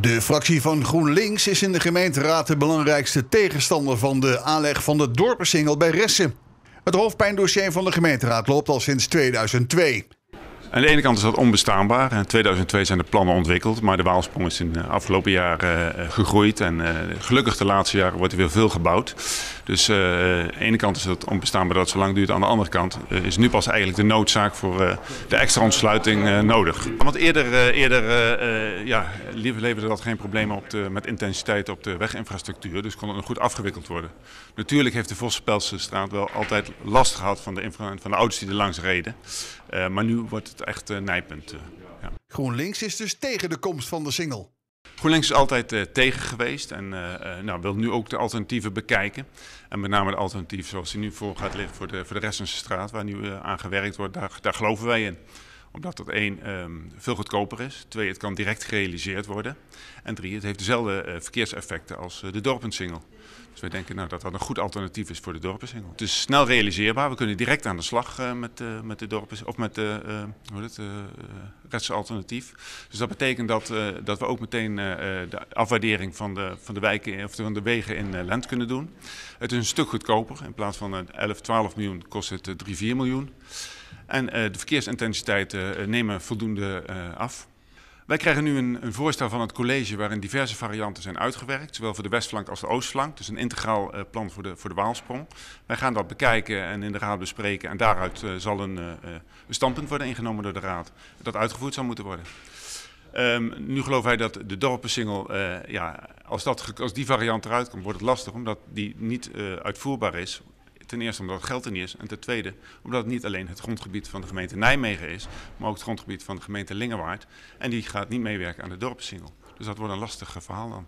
De fractie van GroenLinks is in de gemeenteraad de belangrijkste tegenstander van de aanleg van de dorpensingel bij Ressen. Het hoofdpijndossier van de gemeenteraad loopt al sinds 2002. Aan de ene kant is dat onbestaanbaar. In 2002 zijn de plannen ontwikkeld, maar de Waalsprong is in de eh, afgelopen jaren eh, gegroeid. En eh, gelukkig de laatste jaren wordt er weer veel gebouwd. Dus aan de ene kant is dat onbestaanbaar dat het zo lang duurt. Aan de andere kant is nu pas eigenlijk de noodzaak voor de extra ontsluiting nodig. Want eerder, eerder ja, leverde dat geen problemen op de, met intensiteit op de weginfrastructuur. Dus kon het nog goed afgewikkeld worden. Natuurlijk heeft de Vossenpelse straat wel altijd last gehad van de, van de auto's die er langs reden. maar nu wordt echt een eh, nijpunt. Eh, ja. GroenLinks is dus tegen de komst van de single. GroenLinks is altijd eh, tegen geweest en uh, uh, nou, wil nu ook de alternatieven bekijken. En met name de alternatief zoals die nu voor gaat liggen voor de, voor de straat, waar nu aan gewerkt wordt, daar, daar geloven wij in omdat dat één, ehm, veel goedkoper is. Twee, het kan direct gerealiseerd worden. En drie, het heeft dezelfde eh, verkeerseffecten als eh, de dorpensingel. Dus wij denken nou, dat dat een goed alternatief is voor de dorpensingel. Het is snel realiseerbaar. We kunnen direct aan de slag eh, met, met de dorpens, of met de hoe het, alternatief. Dus dat betekent dat, dat we ook meteen de afwaardering van de, van de wijken of van de wegen in Lent kunnen doen. Het is een stuk goedkoper. In plaats van 11, 12 miljoen kost het 3, 4 miljoen. En eh, de verkeersintensiteiten eh, nemen voldoende eh, af. Wij krijgen nu een, een, voorstel van het college waarin diverse varianten zijn uitgewerkt, zowel voor de westflank als de oostflank. Dus een integraal plan voor de, voor de Waalsprong. Wij gaan dat bekijken en in de raad bespreken en daaruit zal een, uh, een, standpunt worden ingenomen door de raad dat uitgevoerd zal moeten worden. Ehm, nu geloven wij dat de dorpensingel, ja, als, dat, als die variant eruit komt, wordt het lastig omdat die niet uitvoerbaar is Ten eerste omdat het geld er niet is. En ten tweede omdat het niet alleen het grondgebied van de gemeente Nijmegen is, maar ook het grondgebied van de gemeente Lingewaard. En die gaat niet meewerken aan de dorpssingel. Dus dat wordt een lastig verhaal dan.